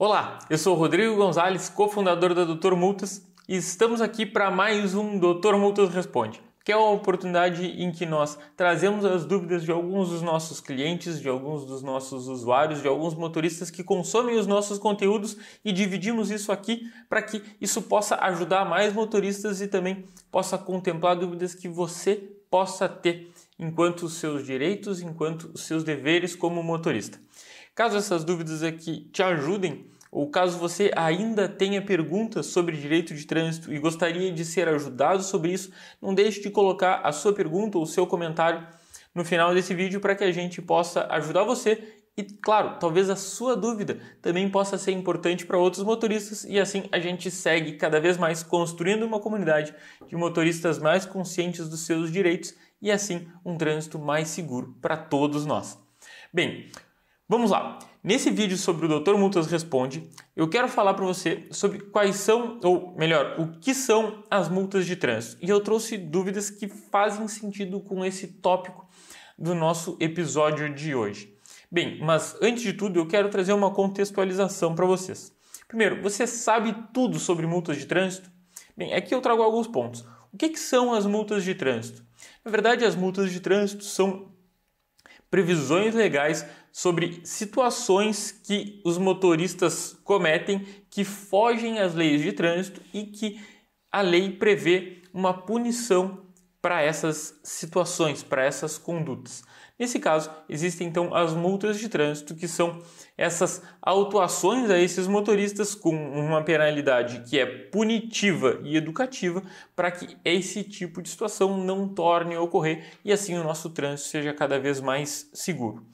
Olá, eu sou Rodrigo Gonzalez, cofundador da Doutor Multas, e estamos aqui para mais um Doutor Multas Responde, que é uma oportunidade em que nós trazemos as dúvidas de alguns dos nossos clientes, de alguns dos nossos usuários, de alguns motoristas que consomem os nossos conteúdos e dividimos isso aqui para que isso possa ajudar mais motoristas e também possa contemplar dúvidas que você possa ter enquanto os seus direitos, enquanto os seus deveres como motorista. Caso essas dúvidas aqui te ajudem, ou caso você ainda tenha perguntas sobre direito de trânsito e gostaria de ser ajudado sobre isso, não deixe de colocar a sua pergunta ou seu comentário no final desse vídeo para que a gente possa ajudar você e, claro, talvez a sua dúvida também possa ser importante para outros motoristas e assim a gente segue cada vez mais construindo uma comunidade de motoristas mais conscientes dos seus direitos e assim um trânsito mais seguro para todos nós. Bem, Vamos lá. Nesse vídeo sobre o Dr. Multas Responde, eu quero falar para você sobre quais são, ou melhor, o que são as multas de trânsito. E eu trouxe dúvidas que fazem sentido com esse tópico do nosso episódio de hoje. Bem, mas antes de tudo, eu quero trazer uma contextualização para vocês. Primeiro, você sabe tudo sobre multas de trânsito? Bem, aqui eu trago alguns pontos. O que, que são as multas de trânsito? Na verdade, as multas de trânsito são previsões legais sobre situações que os motoristas cometem que fogem às leis de trânsito e que a lei prevê uma punição para essas situações, para essas condutas. Nesse caso, existem então as multas de trânsito, que são essas autuações a esses motoristas com uma penalidade que é punitiva e educativa, para que esse tipo de situação não torne a ocorrer e assim o nosso trânsito seja cada vez mais seguro.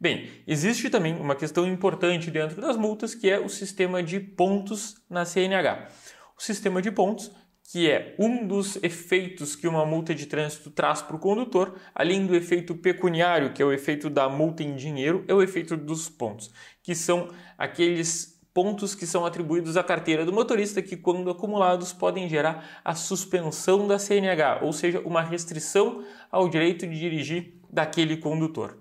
Bem, existe também uma questão importante dentro das multas que é o sistema de pontos na CNH. O sistema de pontos, que é um dos efeitos que uma multa de trânsito traz para o condutor, além do efeito pecuniário, que é o efeito da multa em dinheiro, é o efeito dos pontos, que são aqueles pontos que são atribuídos à carteira do motorista que, quando acumulados, podem gerar a suspensão da CNH, ou seja, uma restrição ao direito de dirigir daquele condutor.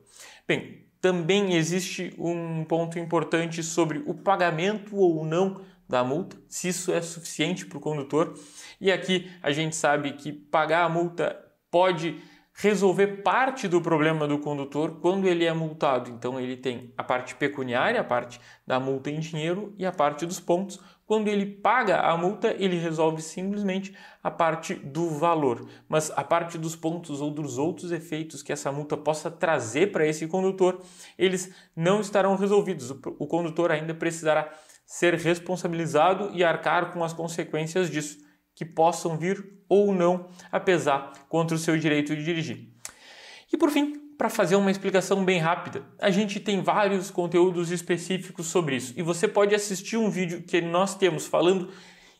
Bem, também existe um ponto importante sobre o pagamento ou não da multa, se isso é suficiente para o condutor. E aqui a gente sabe que pagar a multa pode resolver parte do problema do condutor quando ele é multado. Então ele tem a parte pecuniária, a parte da multa em dinheiro e a parte dos pontos. Quando ele paga a multa, ele resolve simplesmente a parte do valor, mas a parte dos pontos ou dos outros efeitos que essa multa possa trazer para esse condutor, eles não estarão resolvidos. O condutor ainda precisará ser responsabilizado e arcar com as consequências disso, que possam vir ou não apesar contra o seu direito de dirigir. E por fim, para fazer uma explicação bem rápida, a gente tem vários conteúdos específicos sobre isso e você pode assistir um vídeo que nós temos falando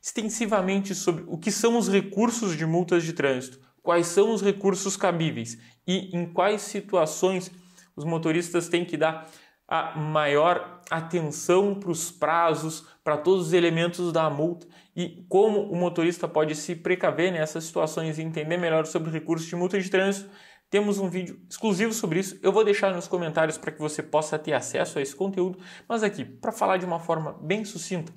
extensivamente sobre o que são os recursos de multas de trânsito, quais são os recursos cabíveis e em quais situações os motoristas têm que dar a maior atenção para os prazos, para todos os elementos da multa e como o motorista pode se precaver nessas situações e entender melhor sobre recursos de multa de trânsito. Temos um vídeo exclusivo sobre isso. Eu vou deixar nos comentários para que você possa ter acesso a esse conteúdo. Mas aqui, para falar de uma forma bem sucinta,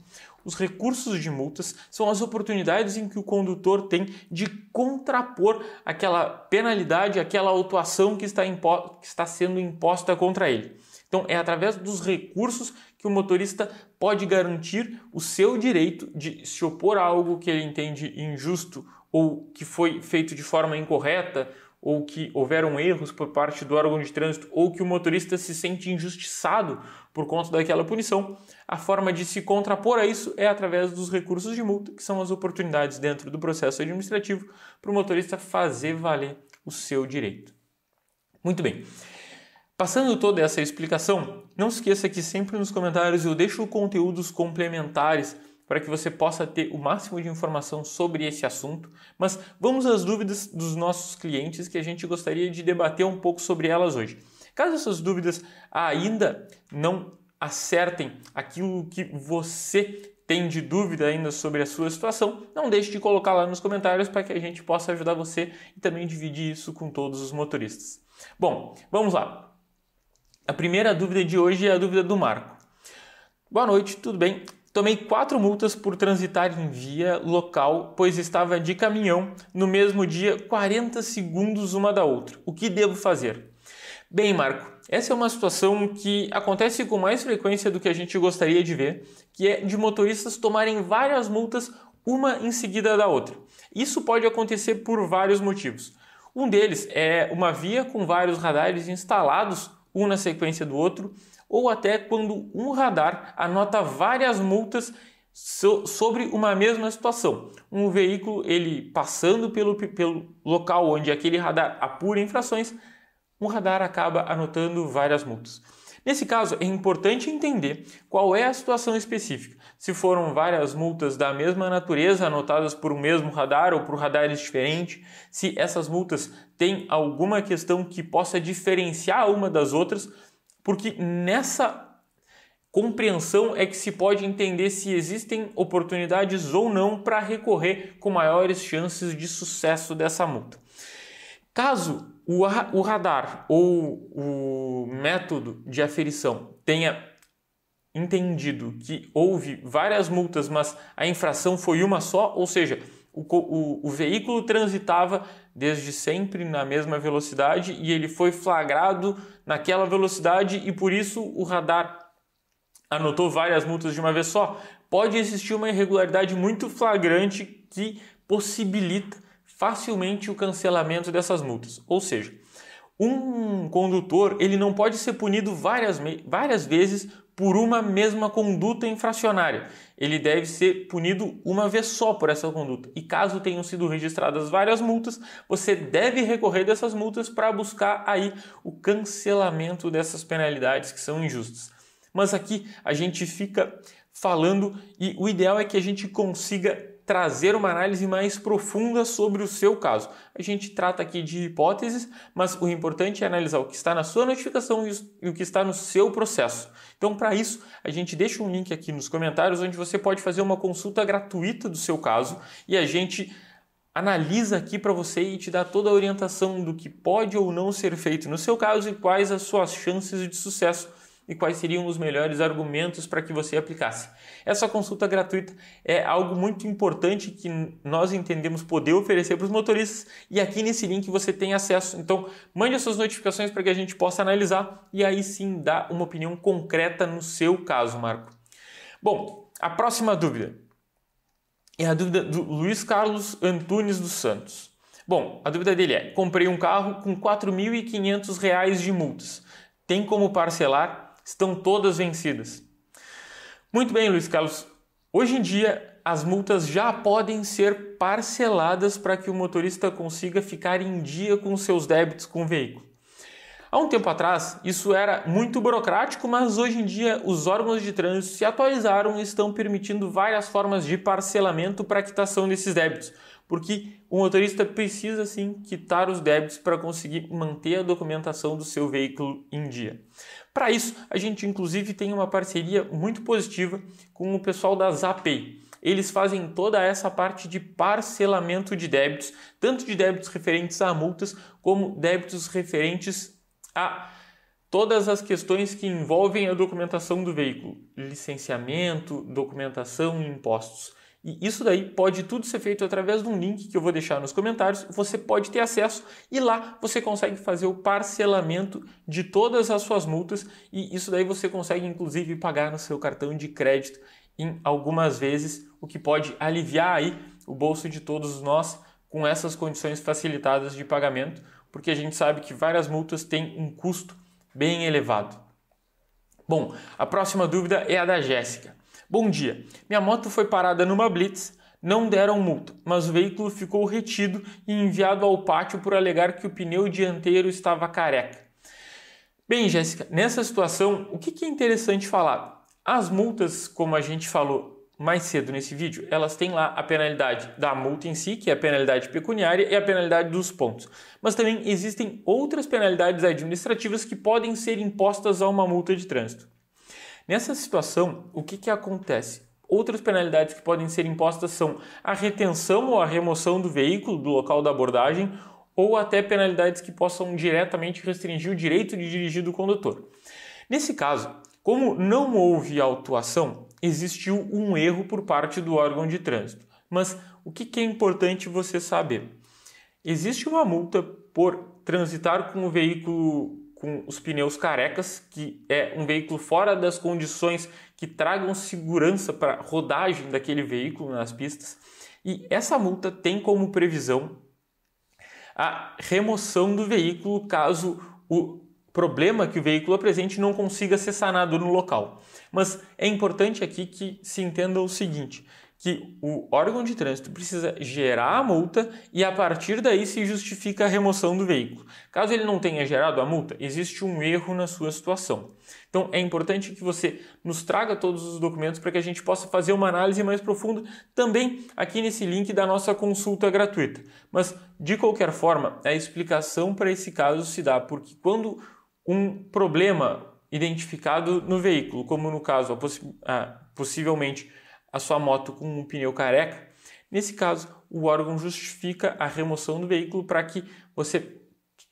os recursos de multas são as oportunidades em que o condutor tem de contrapor aquela penalidade, aquela autuação que está, que está sendo imposta contra ele. Então, é através dos recursos que o motorista pode garantir o seu direito de se opor a algo que ele entende injusto ou que foi feito de forma incorreta ou que houveram erros por parte do órgão de trânsito ou que o motorista se sente injustiçado por conta daquela punição, a forma de se contrapor a isso é através dos recursos de multa, que são as oportunidades dentro do processo administrativo para o motorista fazer valer o seu direito. Muito bem. Passando toda essa explicação, não se esqueça que sempre nos comentários eu deixo conteúdos complementares para que você possa ter o máximo de informação sobre esse assunto, mas vamos às dúvidas dos nossos clientes que a gente gostaria de debater um pouco sobre elas hoje. Caso essas dúvidas ainda não acertem aquilo que você tem de dúvida ainda sobre a sua situação, não deixe de colocar lá nos comentários para que a gente possa ajudar você e também dividir isso com todos os motoristas. Bom, vamos lá. A primeira dúvida de hoje é a dúvida do Marco. Boa noite, tudo bem? Tomei quatro multas por transitar em via local, pois estava de caminhão no mesmo dia, 40 segundos uma da outra. O que devo fazer? Bem, Marco, essa é uma situação que acontece com mais frequência do que a gente gostaria de ver, que é de motoristas tomarem várias multas uma em seguida da outra. Isso pode acontecer por vários motivos. Um deles é uma via com vários radares instalados um na sequência do outro, ou até quando um radar anota várias multas so, sobre uma mesma situação. Um veículo ele passando pelo, pelo local onde aquele radar apura infrações, um radar acaba anotando várias multas. Nesse caso, é importante entender qual é a situação específica se foram várias multas da mesma natureza anotadas por um mesmo radar ou por radares diferentes, se essas multas têm alguma questão que possa diferenciar uma das outras, porque nessa compreensão é que se pode entender se existem oportunidades ou não para recorrer com maiores chances de sucesso dessa multa. Caso o radar ou o método de aferição tenha entendido que houve várias multas, mas a infração foi uma só, ou seja, o, o, o, veículo transitava desde sempre na mesma velocidade e ele foi flagrado naquela velocidade e por isso o radar anotou várias multas de uma vez só. Pode existir uma irregularidade muito flagrante que possibilita facilmente o cancelamento dessas multas. Ou seja, um condutor ele não pode ser punido várias, várias vezes por uma mesma conduta infracionária. Ele deve ser punido uma vez só por essa conduta. E caso tenham sido registradas várias multas, você deve recorrer dessas multas para buscar aí o cancelamento dessas penalidades que são injustas. Mas aqui a gente fica falando e o ideal é que a gente consiga trazer uma análise mais profunda sobre o seu caso. A gente trata aqui de hipóteses, mas o importante é analisar o que está na sua notificação e o que está no seu processo. Então, para isso, a gente deixa um link aqui nos comentários onde você pode fazer uma consulta gratuita do seu caso e a gente analisa aqui para você e te dá toda a orientação do que pode ou não ser feito no seu caso e quais as suas chances de sucesso e quais seriam os melhores argumentos para que você aplicasse. Essa consulta gratuita é algo muito importante que nós entendemos poder oferecer para os motoristas e aqui nesse link você tem acesso. Então, mande as suas notificações para que a gente possa analisar e aí sim dar uma opinião concreta no seu caso, Marco. Bom, a próxima dúvida é a dúvida do Luiz Carlos Antunes dos Santos. Bom, a dúvida dele é: comprei um carro com R$ 4.500 de multas. Tem como parcelar? Estão todas vencidas. Muito bem, Luiz Carlos. Hoje em dia, as multas já podem ser parceladas para que o motorista consiga ficar em dia com seus débitos com o veículo. Há um tempo atrás, isso era muito burocrático, mas hoje em dia os órgãos de trânsito se atualizaram e estão permitindo várias formas de parcelamento para quitação desses débitos, porque o motorista precisa sim quitar os débitos para conseguir manter a documentação do seu veículo em dia. Para isso, a gente inclusive tem uma parceria muito positiva com o pessoal da Zapay eles fazem toda essa parte de parcelamento de débitos, tanto de débitos referentes a multas, como débitos referentes a todas as questões que envolvem a documentação do veículo, licenciamento, documentação e impostos. E isso daí pode tudo ser feito através de um link que eu vou deixar nos comentários. Você pode ter acesso e lá você consegue fazer o parcelamento de todas as suas multas e isso daí você consegue inclusive pagar no seu cartão de crédito em algumas vezes, o que pode aliviar aí o bolso de todos nós com essas condições facilitadas de pagamento, porque a gente sabe que várias multas têm um custo bem elevado. Bom, a próxima dúvida é a da Jéssica. Bom dia, minha moto foi parada numa blitz, não deram multa, mas o veículo ficou retido e enviado ao pátio por alegar que o pneu dianteiro estava careca. Bem, Jéssica, nessa situação, o que é interessante falar? As multas, como a gente falou mais cedo nesse vídeo, elas têm lá a penalidade da multa em si, que é a penalidade pecuniária, e a penalidade dos pontos. Mas também existem outras penalidades administrativas que podem ser impostas a uma multa de trânsito. Nessa situação, o que, que acontece? Outras penalidades que podem ser impostas são a retenção ou a remoção do veículo do local da abordagem ou até penalidades que possam diretamente restringir o direito de dirigir do condutor. Nesse caso, como não houve autuação, existiu um erro por parte do órgão de trânsito. Mas o que é importante você saber? Existe uma multa por transitar com o veículo com os pneus carecas, que é um veículo fora das condições que tragam segurança para rodagem daquele veículo nas pistas. E essa multa tem como previsão a remoção do veículo caso o problema que o veículo apresente não consiga ser sanado no local. Mas é importante aqui que se entenda o seguinte: que o órgão de trânsito precisa gerar a multa e a partir daí se justifica a remoção do veículo. Caso ele não tenha gerado a multa, existe um erro na sua situação. Então é importante que você nos traga todos os documentos para que a gente possa fazer uma análise mais profunda também aqui nesse link da nossa consulta gratuita. Mas de qualquer forma, a explicação para esse caso se dá porque quando um problema identificado no veículo, como no caso a possi a, possivelmente a sua moto com um pneu careca, nesse caso o órgão justifica a remoção do veículo para que você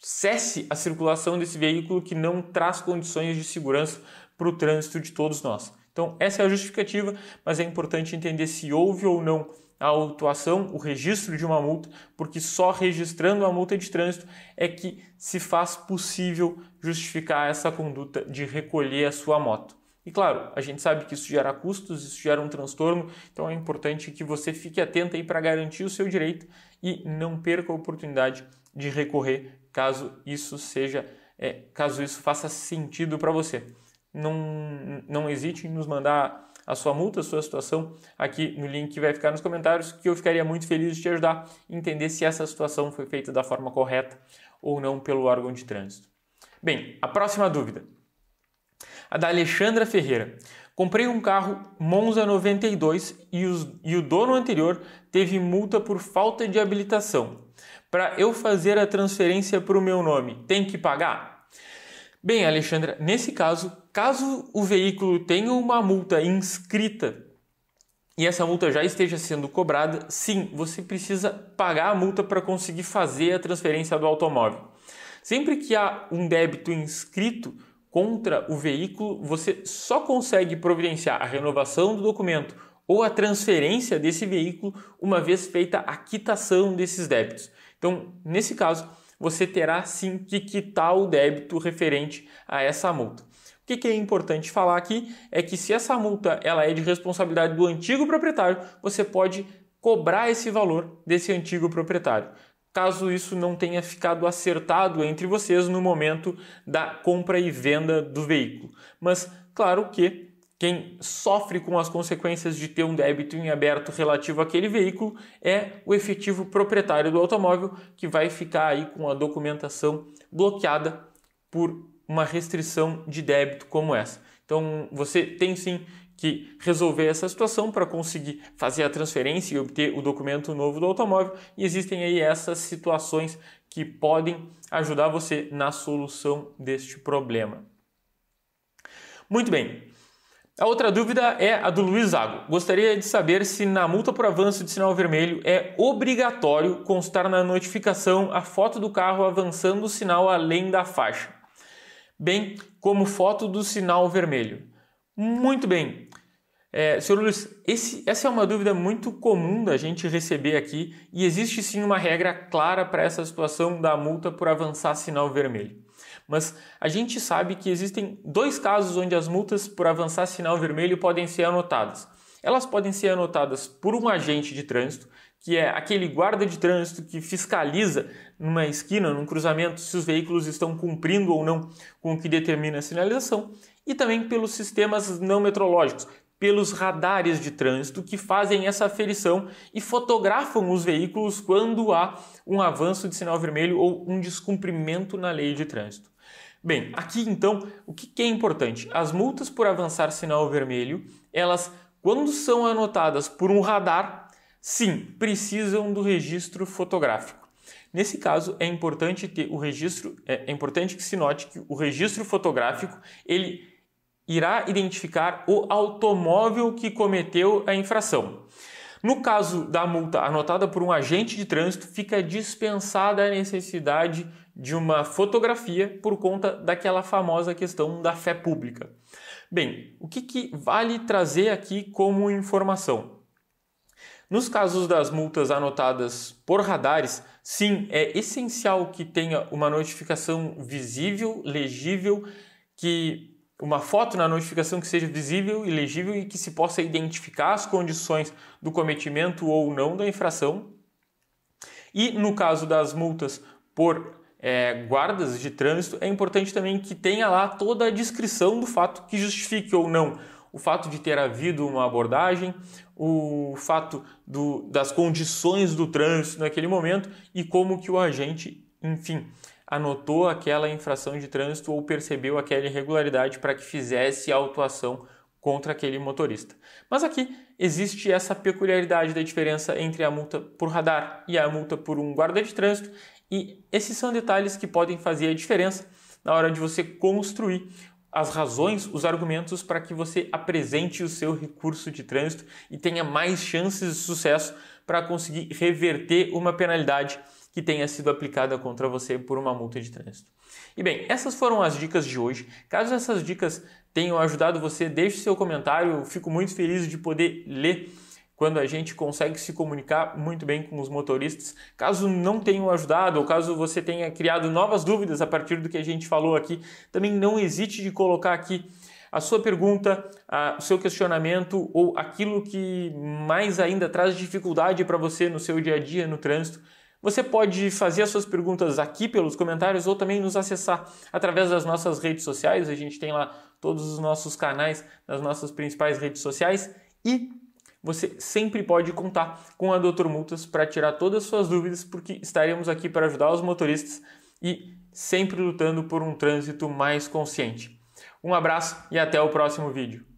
cesse a circulação desse veículo que não traz condições de segurança para o trânsito de todos nós. Então, essa é a justificativa, mas é importante entender se houve ou não a autuação, o registro de uma multa, porque só registrando a multa de trânsito é que se faz possível justificar essa conduta de recolher a sua moto. E claro, a gente sabe que isso gera custos, isso gera um transtorno, então é importante que você fique atento aí para garantir o seu direito e não perca a oportunidade de recorrer caso isso seja, é, caso isso faça sentido para você. Não, não hesite em nos mandar a sua multa, a sua situação aqui no link que vai ficar nos comentários, que eu ficaria muito feliz de te ajudar a entender se essa situação foi feita da forma correta ou não pelo órgão de trânsito. Bem, a próxima dúvida a da Alexandra Ferreira. Comprei um carro Monza 92 e, os, e o dono anterior teve multa por falta de habilitação. Para eu fazer a transferência para o meu nome, tem que pagar? Bem, Alexandra, nesse caso, caso o veículo tenha uma multa inscrita e essa multa já esteja sendo cobrada, sim, você precisa pagar a multa para conseguir fazer a transferência do automóvel. Sempre que há um débito inscrito, contra o veículo, você só consegue providenciar a renovação do documento ou a transferência desse veículo uma vez feita a quitação desses débitos. Então, nesse caso, você terá sim que quitar o débito referente a essa multa. O que é importante falar aqui é que se essa multa ela é de responsabilidade do antigo proprietário, você pode cobrar esse valor desse antigo proprietário caso isso não tenha ficado acertado entre vocês no momento da compra e venda do veículo. Mas, claro que quem sofre com as consequências de ter um débito em aberto relativo àquele veículo é o efetivo proprietário do automóvel, que vai ficar aí com a documentação bloqueada por uma restrição de débito como essa. Então, você tem sim que resolver essa situação para conseguir fazer a transferência e obter o documento novo do automóvel. E existem aí essas situações que podem ajudar você na solução deste problema. Muito bem. A outra dúvida é a do Luiz Zago. Gostaria de saber se na multa por avanço de sinal vermelho é obrigatório constar na notificação a foto do carro avançando o sinal além da faixa, bem como foto do sinal vermelho. Muito bem. É, senhor Luiz, esse, essa é uma dúvida muito comum da gente receber aqui e existe sim uma regra clara para essa situação da multa por avançar sinal vermelho. Mas a gente sabe que existem dois casos onde as multas por avançar sinal vermelho podem ser anotadas. Elas podem ser anotadas por um agente de trânsito, que é aquele guarda de trânsito que fiscaliza numa esquina, num cruzamento, se os veículos estão cumprindo ou não com o que determina a sinalização e também pelos sistemas não metrológicos, pelos radares de trânsito que fazem essa aferição e fotografam os veículos quando há um avanço de sinal vermelho ou um descumprimento na lei de trânsito. Bem, aqui então, o que é importante? As multas por avançar sinal vermelho, elas, quando são anotadas por um radar, sim, precisam do registro fotográfico. Nesse caso, é importante ter o registro, é, é importante que se note que o registro fotográfico, ele irá identificar o automóvel que cometeu a infração. No caso da multa anotada por um agente de trânsito, fica dispensada a necessidade de uma fotografia por conta daquela famosa questão da fé pública. Bem, o que, que vale trazer aqui como informação? Nos casos das multas anotadas por radares, sim, é essencial que tenha uma notificação visível, legível, que uma foto na notificação que seja visível e legível e que se possa identificar as condições do cometimento ou não da infração. E no caso das multas por é, guardas de trânsito, é importante também que tenha lá toda a descrição do fato que justifique ou não o fato de ter havido uma abordagem, o fato do, das condições do trânsito naquele momento e como que o agente, enfim, anotou aquela infração de trânsito ou percebeu aquela irregularidade para que fizesse a autuação contra aquele motorista. Mas aqui existe essa peculiaridade da diferença entre a multa por radar e a multa por um guarda de trânsito, e esses são detalhes que podem fazer a diferença na hora de você construir as razões, os argumentos para que você apresente o seu recurso de trânsito e tenha mais chances de sucesso para conseguir reverter uma penalidade que tenha sido aplicada contra você por uma multa de trânsito. E bem, essas foram as dicas de hoje. Caso essas dicas tenham ajudado você, deixe seu comentário. Eu fico muito feliz de poder ler quando a gente consegue se comunicar muito bem com os motoristas. Caso não tenham ajudado ou caso você tenha criado novas dúvidas a partir do que a gente falou aqui, também não hesite de colocar aqui a sua pergunta, a, o seu questionamento ou aquilo que mais ainda traz dificuldade para você no seu dia a dia no trânsito você pode fazer as suas perguntas aqui pelos comentários ou também nos acessar através das nossas redes sociais. A gente tem lá todos os nossos canais nas nossas principais redes sociais e você sempre pode contar com a Doutor Multas para tirar todas as suas dúvidas, porque estaremos aqui para ajudar os motoristas e sempre lutando por um trânsito mais consciente. Um abraço e até o próximo vídeo.